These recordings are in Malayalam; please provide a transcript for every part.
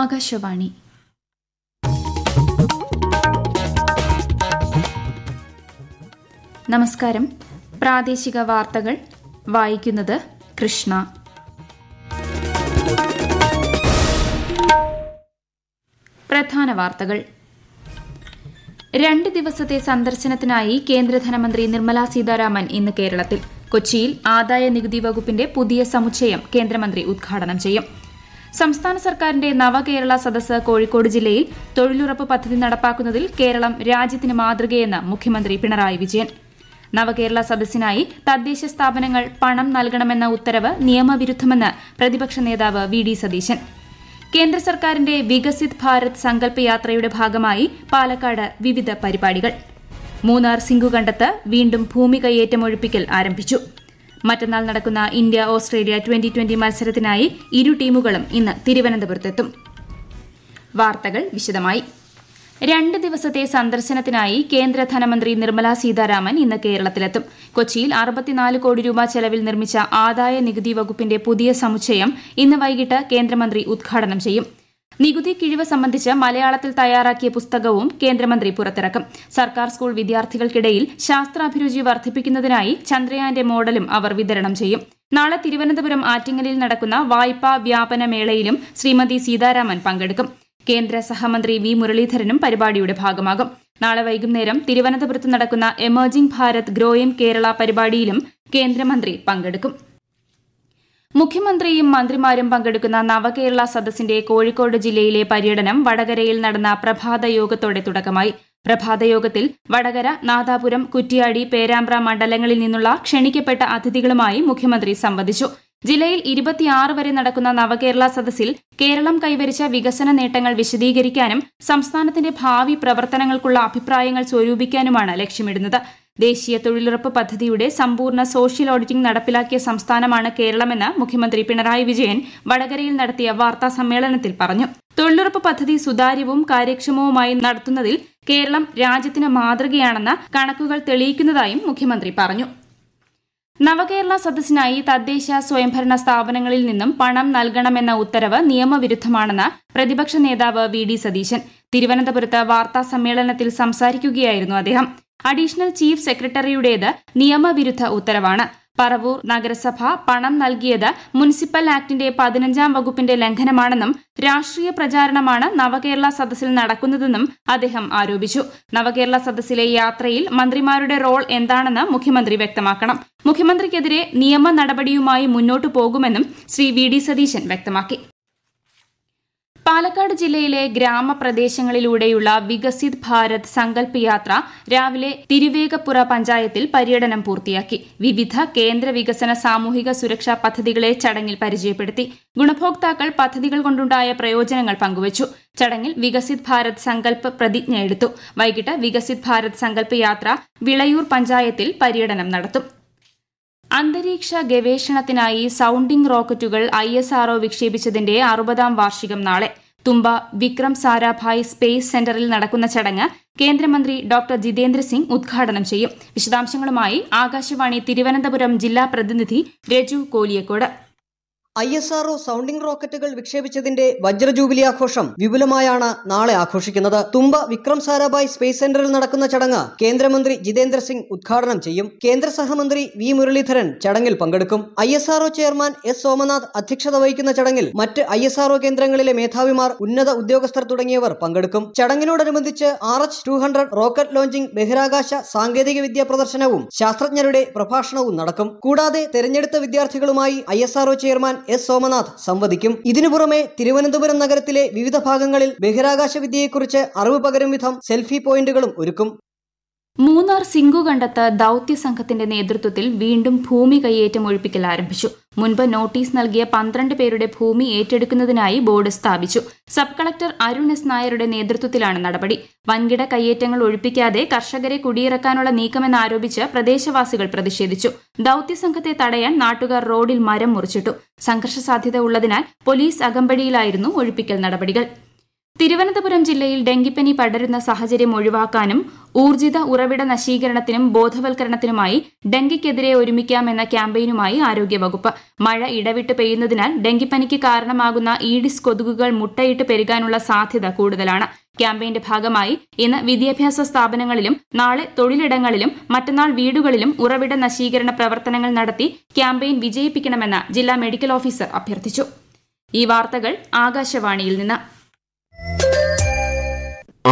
ആകാശവാണി നമസ്കാരം പ്രാദേശിക വാർത്തകൾ വായിക്കുന്നത് കൃഷ്ണ പ്രധാന വാർത്തകൾ രണ്ട് ദിവസത്തെ സന്ദർശനത്തിനായി കേന്ദ്ര ധനമന്ത്രി നിർമ്മല സീതാരാമൻ ഇന്ന് കേരളത്തിൽ കൊച്ചിയിൽ ആദായ നികുതി വകുപ്പിന്റെ പുതിയ സമുച്ചയം കേന്ദ്രമന്ത്രി ഉദ്ഘാടനം ചെയ്യും സംസ്ഥാന സർക്കാരിന്റെ നവകേരള സദസ് കോഴിക്കോട് ജില്ലയിൽ തൊഴിലുറപ്പ് പദ്ധതി നടപ്പാക്കുന്നതിൽ കേരളം രാജ്യത്തിന് മാതൃകയെന്ന് മുഖ്യമന്ത്രി പിണറായി വിജയൻ നവകേരള സദസ്സിനായി തദ്ദേശ സ്ഥാപനങ്ങൾ പണം നൽകണമെന്ന ഉത്തരവ് നിയമവിരുദ്ധമെന്ന് പ്രതിപക്ഷ നേതാവ് വി ഡി സതീശൻ കേന്ദ്ര സർക്കാരിന്റെ വികസിത് ഭാരത് സങ്കല്പയാത്രയുടെ ഭാഗമായി പാലക്കാട് വിവിധ പരിപാടികൾ മൂന്നാർ സിംഗുകണ്ടത്ത് വീണ്ടും ഭൂമി കയ്യേറ്റമൊഴിപ്പിക്കൽ ആരംഭിച്ചു മറ്റന്നാൾ നടക്കുന്ന ഇന്ത്യ ഓസ്ട്രേലിയ ട്വന്റി ട്വന്റി മത്സരത്തിനായി ഇരു ടീമുകളും ഇന്ന് തിരുവനന്തപുരത്തെത്തും വാർത്തകൾ വിശദമായി രണ്ട് ദിവസത്തെ സന്ദർശനത്തിനായി കേന്ദ്ര ധനമന്ത്രി നിർമ്മല സീതാരാമൻ ഇന്ന് കേരളത്തിലെത്തും കൊച്ചിയിൽ അറുപത്തിനാല് കോടി രൂപ ചെലവിൽ നിർമ്മിച്ച ആദായ നികുതി വകുപ്പിന്റെ പുതിയ സമുച്ചയം ഇന്ന് വൈകിട്ട് കേന്ദ്രമന്ത്രി ഉദ്ഘാടനം ചെയ്യും നികുതി കിഴിവ് സംബന്ധിച്ച് മലയാളത്തിൽ തയ്യാറാക്കിയ പുസ്തകവും കേന്ദ്രമന്ത്രി പുറത്തിറക്കും സർക്കാർ സ്കൂൾ വിദ്യാർത്ഥികൾക്കിടയിൽ ശാസ്ത്രാഭിരുചി വർദ്ധിപ്പിക്കുന്നതിനായി ചന്ദ്രയാന്റെ മോഡലും അവർ വിതരണം ചെയ്യും നാളെ തിരുവനന്തപുരം ആറ്റിങ്ങലിൽ നടക്കുന്ന വായ്പാ വ്യാപന മേളയിലും ശ്രീമതി സീതാരാമൻ പങ്കെടുക്കും കേന്ദ്ര സഹമന്ത്രി വി മുരളീധരനും പരിപാടിയുടെ ഭാഗമാകും നാളെ വൈകുന്നേരം തിരുവനന്തപുരത്ത് നടക്കുന്ന എമർജിംഗ് ഭാരത് ഗ്രോയിംഗ് കേരള പരിപാടിയിലും കേന്ദ്രമന്ത്രി പങ്കെടുക്കും മുഖ്യമന്ത്രിയും മന്ത്രിമാരും പങ്കെടുക്കുന്ന നവകേരള സദസ്സിന്റെ കോഴിക്കോട് ജില്ലയിലെ പര്യടനം വടകരയിൽ നടന്ന പ്രഭാത യോഗത്തോടെ തുടക്കമായി പ്രഭാത യോഗത്തിൽ വടകര നാദാപുരം കുറ്റിയാടി പേരാമ്പ്ര മണ്ഡലങ്ങളിൽ നിന്നുള്ള ക്ഷണിക്കപ്പെട്ട അതിഥികളുമായി മുഖ്യമന്ത്രി സംവദിച്ചു ജില്ലയിൽ ഇരുപത്തിയാറ് വരെ നടക്കുന്ന നവകേരള സദസ്സിൽ കേരളം കൈവരിച്ച വികസന നേട്ടങ്ങൾ വിശദീകരിക്കാനും സംസ്ഥാനത്തിന്റെ ഭാവി പ്രവർത്തനങ്ങൾക്കുള്ള അഭിപ്രായങ്ങൾ സ്വരൂപിക്കാനുമാണ് ലക്ഷ്യമിടുന്നത് ദേശീയ തൊഴിലുറപ്പ് പദ്ധതിയുടെ സമ്പൂർണ്ണ സോഷ്യൽ ഓഡിറ്റിംഗ് നടപ്പിലാക്കിയ സംസ്ഥാനമാണ് കേരളമെന്ന് മുഖ്യമന്ത്രി പിണറായി വിജയൻ വടകരയിൽ നടത്തിയ വാർത്താ സമ്മേളനത്തിൽ പറഞ്ഞു തൊഴിലുറപ്പ് പദ്ധതി സുതാര്യവും കാര്യക്ഷമവുമായി നടത്തുന്നതിൽ കേരളം രാജ്യത്തിന് മാതൃകയാണെന്ന കണക്കുകൾ തെളിയിക്കുന്നതായും മുഖ്യമന്ത്രി പറഞ്ഞു നവകേരള സദസ്സിനായി തദ്ദേശ സ്വയംഭരണ സ്ഥാപനങ്ങളിൽ നിന്നും പണം നൽകണമെന്ന ഉത്തരവ് നിയമവിരുദ്ധമാണെന്ന് പ്രതിപക്ഷ നേതാവ് വി ഡി സതീശൻ തിരുവനന്തപുരത്ത് വാർത്താ സമ്മേളനത്തിൽ സംസാരിക്കുകയായിരുന്നു അദ്ദേഹം അഡീഷണൽ ചീഫ് സെക്രട്ടറിയുടേത് നിയമവിരുദ്ധ ഉത്തരവാണ് പറവൂർ നഗരസഭ പണം നൽകിയത് മുനിസിപ്പൽ ആക്ടിന്റെ പതിനഞ്ചാം വകുപ്പിന്റെ ലംഘനമാണെന്നും രാഷ്ട്രീയ പ്രചാരണമാണ് നവകേരള സദസ്സിൽ നടക്കുന്നതെന്നും അദ്ദേഹം ആരോപിച്ചു നവകേരള സദസ്സിലെ യാത്രയിൽ മന്ത്രിമാരുടെ റോൾ എന്താണെന്ന് മുഖ്യമന്ത്രി വ്യക്തമാക്കണം മുഖ്യമന്ത്രിക്കെതിരെ നിയമ നടപടിയുമായി മുന്നോട്ടു പോകുമെന്നും ശ്രീ വി ഡി സതീശൻ വ്യക്തമാക്കി പാലക്കാട് ജില്ലയിലെ ഗ്രാമപ്രദേശങ്ങളിലൂടെയുള്ള വികസിത് ഭാരത് സങ്കല്പ് യാത്ര രാവിലെ തിരുവേഗപ്പുറ പഞ്ചായത്തിൽ പര്യടനം പൂർത്തിയാക്കി വിവിധ കേന്ദ്ര വികസന സാമൂഹിക സുരക്ഷാ പദ്ധതികളെ ചടങ്ങിൽ പരിചയപ്പെടുത്തി ഗുണഭോക്താക്കൾ പദ്ധതികൾ കൊണ്ടുണ്ടായ പ്രയോജനങ്ങൾ പങ്കുവച്ചു ചടങ്ങിൽ വികസിത് ഭാരത് സങ്കല്പ് പ്രതിജ്ഞയെടുത്തു വൈകിട്ട് വികസിത് ഭാരത് സങ്കല്പ് യാത്ര വിളയൂർ പഞ്ചായത്തിൽ പര്യടനം നടത്തും അന്തരീക്ഷ ഗവേഷണത്തിനായി സൌണ്ടിംഗ് റോക്കറ്റുകൾ ഐ എസ് ഒ വിക്ഷേപിച്ചതിന്റെ അറുപതാം വാർഷികം നാളെ തുമ്പ വിക്രം സാരാഭായ് സ്പേസ് സെന്ററിൽ നടക്കുന്ന ചടങ്ങ് കേന്ദ്രമന്ത്രി ഡോക്ടർ ജിതേന്ദ്ര സിംഗ് ഉദ്ഘാടനം ചെയ്യും വിശദാംശങ്ങളുമായി ആകാശവാണി തിരുവനന്തപുരം ജില്ലാ പ്രതിനിധി Raju Koliyakode I S RO sounding റോക്കറ്റുകൾ വിക്ഷേപിച്ചതിന്റെ വജ്രജൂബിലി ആഘോഷം വിപുലമായാണ് നാളെ ആഘോഷിക്കുന്നത് തുമ്പ വിക്രം സാരാഭായ് സ്പേസ് സെന്ററിൽ നടക്കുന്ന ചടങ്ങ് കേന്ദ്രമന്ത്രി ജിതേന്ദ്ര സിംഗ് ഉദ്ഘാടനം ചെയ്യും കേന്ദ്ര സഹമന്ത്രി വി മുരളീധരൻ ചടങ്ങിൽ പങ്കെടുക്കും I S RO chairman S Somanath അധ്യക്ഷത വഹിക്കുന്ന ചടങ്ങിൽ മറ്റ് ഐ എസ് ആർഒ കേന്ദ്രങ്ങളിലെ മേധാവിമാർ ഉന്നത ഉദ്യോഗസ്ഥർ തുടങ്ങിയവർ പങ്കെടുക്കും ചടങ്ങിനോടനുബന്ധിച്ച് R H two hundred rocket launching ബഹിരാകാശ സാങ്കേതിക വിദ്യാ പ്രദർശനവും ശാസ്ത്രജ്ഞരുടെ പ്രഭാഷണവും നടക്കും കൂടാതെ തെരഞ്ഞെടുത്ത വിദ്യാർത്ഥികളുമായി I S RO chairman S Somanath സംവദിക്കും ഇതിനു പുറമെ തിരുവനന്തപുരം നഗരത്തിലെ വിവിധ ഭാഗങ്ങളിൽ ബഹിരാകാശ വിദ്യയെക്കുറിച്ച് അറിവ് പകരും വിധം സെൽഫി പോയിന്റുകളും ഒരുക്കും മൂന്നാർ സിങ്കു കണ്ടെത്ത ദൌത്യ സംഘത്തിന്റെ നേതൃത്വത്തിൽ വീണ്ടും ഭൂമി കയ്യേറ്റം ഒഴിപ്പിക്കൽ ആരംഭിച്ചു മുൻപ് നോട്ടീസ് നൽകിയ പന്ത്രണ്ട് പേരുടെ ഭൂമി ഏറ്റെടുക്കുന്നതിനായി ബോർഡ് സ്ഥാപിച്ചു സബ് കളക്ടർ അരുൺ എസ് നായരുടെ നേതൃത്വത്തിലാണ് നടപടി വൻകിട കയ്യേറ്റങ്ങൾ ഒഴിപ്പിക്കാതെ കർഷകരെ കുടിയിറക്കാനുള്ള നീക്കമെന്നാരോപിച്ച് പ്രദേശവാസികൾ പ്രതിഷേധിച്ചു ദൌത്യ സംഘത്തെ തടയാൻ നാട്ടുകാർ റോഡിൽ മരം മുറിച്ചിട്ടു സംഘർഷ സാധ്യത ഉള്ളതിനാൽ പോലീസ് അകമ്പടിയിലായിരുന്നു ഒഴിപ്പിക്കൽ നടപടികൾ തിരുവനന്തപുരം ജില്ലയിൽ ഡെങ്കിപ്പനി പടരുന്ന സാഹചര്യം ഒഴിവാക്കാനും ഊർജിത ഉറവിട നശീകരണത്തിനും ബോധവൽക്കരണത്തിനുമായി ഡെങ്കിക്കെതിരെ ഒരുമിക്കാമെന്ന ക്യാമ്പയിനുമായി ആരോഗ്യവകുപ്പ് മഴ ഇടവിട്ട് പെയ്യുന്നതിനാൽ ഡെങ്കിപ്പനിക്ക് കാരണമാകുന്ന ഈഡിസ് കൊതുകുകൾ മുട്ടയിട്ട് പെരുകാനുള്ള സാധ്യത കൂടുതലാണ് ക്യാമ്പയിന്റെ ഭാഗമായി ഇന്ന് വിദ്യാഭ്യാസ സ്ഥാപനങ്ങളിലും നാളെ തൊഴിലിടങ്ങളിലും മറ്റന്നാൾ വീടുകളിലും ഉറവിട നശീകരണ പ്രവർത്തനങ്ങൾ നടത്തി ക്യാമ്പയിൻ വിജയിപ്പിക്കണമെന്ന് ജില്ലാ മെഡിക്കൽ ഓഫീസർ അഭ്യർത്ഥിച്ചു ഈ വാർത്തകൾ ആകാശവാണിയിൽ നിന്ന്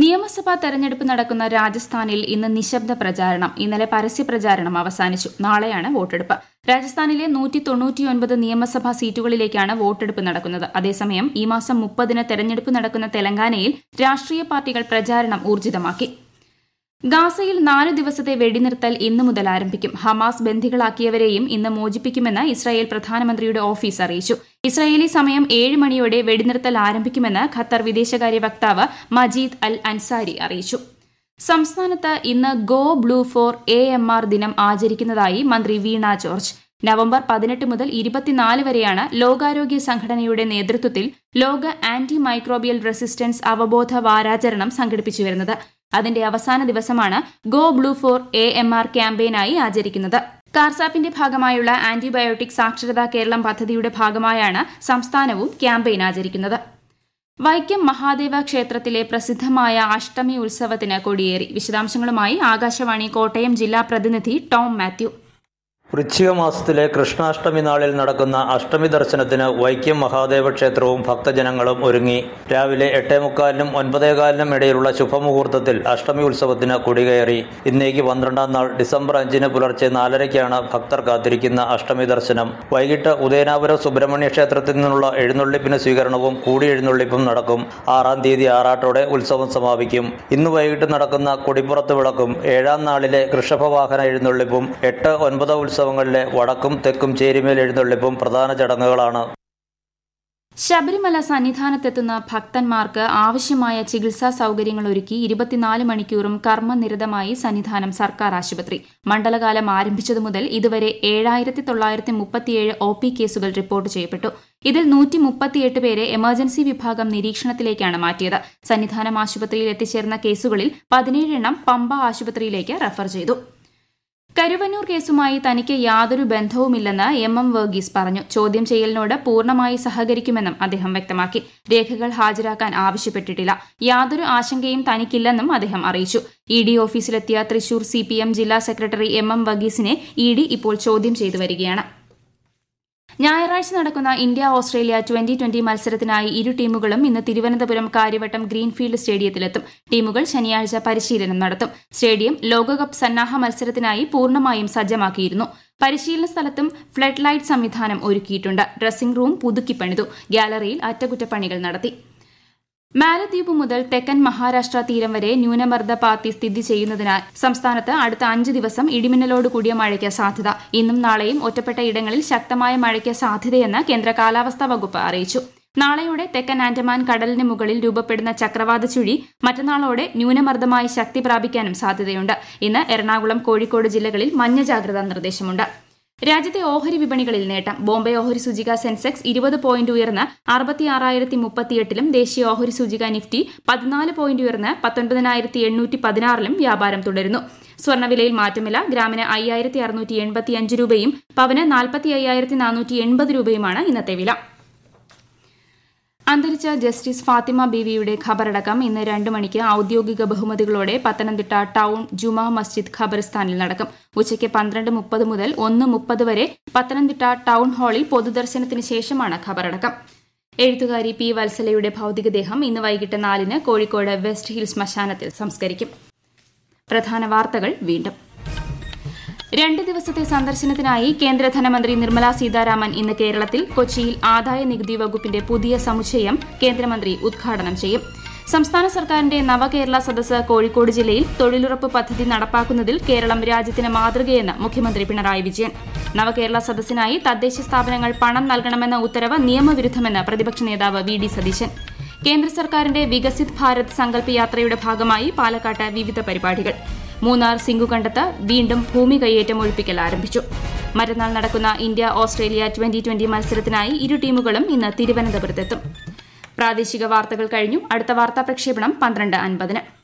നിയമസഭാ തെരഞ്ഞെടുപ്പ് നടക്കുന്ന രാജസ്ഥാനിൽ ഇന്ന് നിശബ്ദ പ്രചാരണം ഇന്നലെ പരസ്യ പ്രചാരണം അവസാനിച്ചു നാളെയാണ് വോട്ടെടുപ്പ് രാജസ്ഥാനിലെ നൂറ്റി തൊണ്ണൂറ്റിയൊൻപത് നിയമസഭാ സീറ്റുകളിലേക്കാണ് വോട്ടെടുപ്പ് നടക്കുന്നത് അതേസമയം ഈ മാസം മുപ്പതിന് തെരഞ്ഞെടുപ്പ് നടക്കുന്ന തെലങ്കാനയിൽ രാഷ്ട്രീയ പാർട്ടികൾ പ്രചാരണം ഊർജിതമാക്കി ഗാസയിൽ നാല് ദിവസത്തെ വെടിനിർത്തൽ ഇന്ന് മുതൽ ആരംഭിക്കും ഹമാസ് ബന്ധികളാക്കിയവരെയും ഇന്ന് മോചിപ്പിക്കുമെന്ന് ഇസ്രായേൽ പ്രധാനമന്ത്രിയുടെ ഓഫീസ് അറിയിച്ചു ഇസ്രായേലി സമയം ഏഴ് മണിയോടെ വെടിനിർത്തൽ ആരംഭിക്കുമെന്ന് ഖത്തർ വിദേശകാര്യ വക്താവ് മജീദ് അൽ അൻസാരി അറിയിച്ചു സംസ്ഥാനത്ത് ഇന്ന് go blue for A M R ദിനം ആചരിക്കുന്നതായി മന്ത്രി വീണ ജോർജ് നവംബർ പതിനെട്ട് മുതൽ ഇരുപത്തിനാല് വരെയാണ് ലോകാരോഗ്യ സംഘടനയുടെ നേതൃത്വത്തിൽ ലോക ആന്റി മൈക്രോബിയൽ റെസിസ്റ്റൻസ് അവബോധ വാരാചരണം സംഘടിപ്പിച്ചു വരുന്നത് അതിന്റെ അവസാന ദിവസമാണ് go blue for A M R ക്യാമ്പയിനായി ആചരിക്കുന്നത് കാർസാപ്പിന്റെ ഭാഗമായുള്ള ആന്റിബയോട്ടിക് സാക്ഷരതാ കേരളം പദ്ധതിയുടെ ഭാഗമായാണ് സംസ്ഥാനവും ക്യാമ്പയിൻ ആചരിക്കുന്നത് വൈക്കം മഹാദേവ ക്ഷേത്രത്തിലെ പ്രസിദ്ധമായ അഷ്ടമി ഉത്സവത്തിന് കൊടിയേറി വിശദാംശങ്ങളുമായി ആകാശവാണി കോട്ടയം ജില്ലാ പ്രതിനിധി ടോം മാത്യു വൃശ്ചിക മാസത്തിലെ കൃഷ്ണാഷ്ടമി നാളിൽ നടക്കുന്ന അഷ്ടമി ദർശനത്തിന് വൈക്കം മഹാദേവ ക്ഷേത്രവും ഭക്തജനങ്ങളും ഒരുങ്ങി രാവിലെ എട്ടേ മുക്കാലിനും ഒൻപതേകാലിനും ഇടയിലുള്ള ശുഭമുഹൂർത്തത്തിൽ അഷ്ടമി ഉത്സവത്തിന് കുടികയറി ഇന്നേക്ക് പന്ത്രണ്ടാം നാൾ ഡിസംബർ അഞ്ചിന് പുലർച്ചെ നാലരയ്ക്കാണ് ഭക്തർ കാത്തിരിക്കുന്ന അഷ്ടമി ദർശനം വൈകിട്ട് ഉദയനാപുരം സുബ്രഹ്മണ്യ ക്ഷേത്രത്തിൽ നിന്നുള്ള എഴുന്നള്ളിപ്പിന് സ്വീകരണവും കൂടി എഴുന്നള്ളിപ്പും നടക്കും ആറാം തീയതി ആറാട്ടോടെ ഉത്സവം സമാപിക്കും ഇന്ന് വൈകിട്ട് നടക്കുന്ന കൊടിപ്പുറത്ത് വിളക്കും ഏഴാം നാളിലെ കൃഷഭവാഹന എഴുന്നള്ളിപ്പും എട്ട് ഒൻപത് ഉത്സവങ്ങളിലെ വടക്കും തെക്കും ചേരിമേൽ എഴുന്നള്ളിപ്പും പ്രധാന ചടങ്ങുകളാണ് ശബരിമല സന്നിധാനത്തെത്തുന്ന ഭക്തന്മാർക്ക് ആവശ്യമായ ചികിത്സാ സൗകര്യങ്ങൾ ഒരുക്കി ഇരുപത്തിനാല് മണിക്കൂറും കർമ്മനിരതമായി സന്നിധാനം സർക്കാർ ആശുപത്രി മണ്ഡലകാലം ആരംഭിച്ചതു മുതൽ ഇതുവരെ ഏഴായിരത്തി തൊള്ളായിരത്തി മുപ്പത്തിയേഴ് ഒ പി കേസുകൾ റിപ്പോർട്ട് ചെയ്യപ്പെട്ടു ഇതിൽ നൂറ്റി മുപ്പത്തിയെട്ട് പേരെ എമർജൻസി വിഭാഗം നിരീക്ഷണത്തിലേക്കാണ് മാറ്റിയത് സന്നിധാനം ആശുപത്രിയിൽ എത്തിച്ചേർന്ന കേസുകളിൽ എണ്ണം പമ്പ ആശുപത്രിയിലേക്ക് റഫർ ചെയ്തു കരുവന്നൂർ കേസുമായി തനിക്ക് യാതൊരു ബന്ധവുമില്ലെന്ന് എം എം വർഗീസ് പറഞ്ഞു ചോദ്യം ചെയ്യലിനോട് പൂർണ്ണമായി സഹകരിക്കുമെന്നും അദ്ദേഹം വ്യക്തമാക്കി രേഖകൾ ഹാജരാക്കാൻ ആവശ്യപ്പെട്ടിട്ടില്ല യാതൊരു ആശങ്കയും തനിക്കില്ലെന്നും അദ്ദേഹം അറിയിച്ചു ഇ ഡി ഓഫീസിലെത്തിയ തൃശൂർ സി ജില്ലാ സെക്രട്ടറി എം എം വർഗീസിനെ ഇ ഇപ്പോൾ ചോദ്യം ചെയ്തു വരികയാണ് ഞായറാഴ്ച നടക്കുന്ന ഇന്ത്യ ഓസ്ട്രേലിയ ട്വന്റി ട്വന്റി മത്സരത്തിനായി ഇരു ടീമുകളും ഇന്ന് തിരുവനന്തപുരം കാര്യവട്ടം ഗ്രീൻഫീൽഡ് സ്റ്റേഡിയത്തിലെത്തും ടീമുകൾ ശനിയാഴ്ച പരിശീലനം നടത്തും സ്റ്റേഡിയം ലോകകപ്പ് സന്നാഹ മത്സരത്തിനായി പൂർണ്ണമായും സജ്ജമാക്കിയിരുന്നു പരിശീലന സ്ഥലത്തും ഫ്ലഡ് ലൈറ്റ് സംവിധാനം ഒരുക്കിയിട്ടുണ്ട് ഡ്രസ്സിംഗ് റൂം പുതുക്കി പണിതു ഗ്യാലറിയിൽ അറ്റകുറ്റപ്പണികൾ നടത്തി മാലദ്വീപ് മുതൽ തെക്കൻ മഹാരാഷ്ട്ര തീരം വരെ ന്യൂനമർദ്ദ പാത്തി സ്ഥിതി ചെയ്യുന്നതിനാൽ സംസ്ഥാനത്ത് അടുത്ത അഞ്ച് ദിവസം ഇടിമിന്നലോട് കൂടിയ മഴയ്ക്ക് സാധ്യത ഇന്നും നാളെയും ഒറ്റപ്പെട്ട ഇടങ്ങളിൽ ശക്തമായ മഴയ്ക്ക് സാധ്യതയെന്ന് കേന്ദ്ര കാലാവസ്ഥാ വകുപ്പ് അറിയിച്ചു നാളെയോടെ തെക്കൻ ആൻഡമാൻ കടലിന് മുകളിൽ രൂപപ്പെടുന്ന ചക്രവാത ചുഴി മറ്റന്നാളോടെ ന്യൂനമർദ്ദമായി ശക്തി പ്രാപിക്കാനും സാധ്യതയുണ്ട് ഇന്ന് എറണാകുളം കോഴിക്കോട് ജില്ലകളിൽ മഞ്ഞ ജാഗ്രതാ നിർദ്ദേശമുണ്ട് രാജ്യത്തെ ഓഹരി വിപണികളിൽ നേട്ടം ബോംബെ ഓഹരി സൂചിക സെൻസെക്സ് ഇരുപത് പോയിന്റ് ഉയർന്ന് അറുപത്തിയാറായിരത്തി മുപ്പത്തിയെട്ടിലും ദേശീയ ഓഹരി സൂചിക നിഫ്റ്റി പതിനാല് പോയിന്റ് ഉയർന്ന് പത്തൊൻപതിനായിരത്തി എണ്ണൂറ്റി പതിനാറിലും വ്യാപാരം തുടരുന്നു സ്വർണ്ണവിലയിൽ മാറ്റമില്ല ഗ്രാമിന് അയ്യായിരത്തി അറുന്നൂറ്റി എൺപത്തിയഞ്ച് രൂപയും പവന് നാൽപ്പത്തി അയ്യായിരത്തി നാനൂറ്റി എൺപത് രൂപയുമാണ് ഇന്നത്തെ വില അന്തരിച്ച ജസ്റ്റിസ് ഫാത്തിമ ബീവിയുടെ ഖബറടക്കം ഇന്ന് രണ്ടു മണിക്ക് ഔദ്യോഗിക ബഹുമതികളോടെ പത്തനംതിട്ട ടൌൺ ജുമാ മസ്ജിദ് ഖബർസ്ഥാനിൽ നടക്കും ഉച്ചയ്ക്ക് പന്ത്രണ്ട് മുപ്പത് മുതൽ ഒന്ന് മുപ്പത് വരെ പത്തനംതിട്ട ടൌൺ ഹാളിൽ പൊതുദർശനത്തിന് ശേഷമാണ് ഖബറടക്കം എഴുത്തുകാരി പി വത്സലയുടെ ഭൗതികദേഹം ഇന്ന് വൈകിട്ട് നാലിന് കോഴിക്കോട് വെസ്റ്റ് ഹിൽ ശ്മശാനത്തിൽ സംസ്കരിക്കും പ്രധാന വാർത്തകൾ വീണ്ടും രണ്ട് ദിവസത്തെ സന്ദർശനത്തിനായി കേന്ദ്ര ധനമന്ത്രി നിർമ്മല സീതാരാമൻ ഇന്ന് കേരളത്തിൽ കൊച്ചിയിൽ ആദായ നികുതി വകുപ്പിന്റെ പുതിയ സമുച്ചയം കേന്ദ്രമന്ത്രി ഉദ്ഘാടനം ചെയ്യും സംസ്ഥാന സർക്കാരിന്റെ നവകേരള സദസ് കോഴിക്കോട് ജില്ലയിൽ തൊഴിലുറപ്പ് പദ്ധതി നടപ്പാക്കുന്നതിൽ കേരളം രാജ്യത്തിന് മാതൃകയെന്ന് മുഖ്യമന്ത്രി പിണറായി വിജയൻ നവകേരള സദസ്സിനായി തദ്ദേശ സ്ഥാപനങ്ങൾ പണം നൽകണമെന്ന ഉത്തരവ് നിയമവിരുദ്ധമെന്ന് പ്രതിപക്ഷ നേതാവ് വി ഡി സതീശൻ കേന്ദ്ര സർക്കാരിന്റെ വികസിത് ഭാരത് സങ്കല്പ യാത്രയുടെ ഭാഗമായി പാലക്കാട്ട് വിവിധ പരിപാടികൾ മൂന്നാർ സിംഗുകണ്ടത്ത് വീണ്ടും ഭൂമി കൈയേറ്റം ഒഴിപ്പിക്കൽ ആരംഭിച്ചു മറ്റന്നാൾ നടക്കുന്ന ഇന്ത്യ ഓസ്ട്രേലിയ ട്വന്റി ട്വന്റി മത്സരത്തിനായി ഇരു ടീമുകളും ഇന്ന് തിരുവനന്തപുരത്തെത്തും പ്രാദേശിക വാർത്തകൾ കഴിഞ്ഞു അടുത്ത വാർത്താ പ്രക്ഷേപണം പന്ത്രണ്ട് അൻപതിന്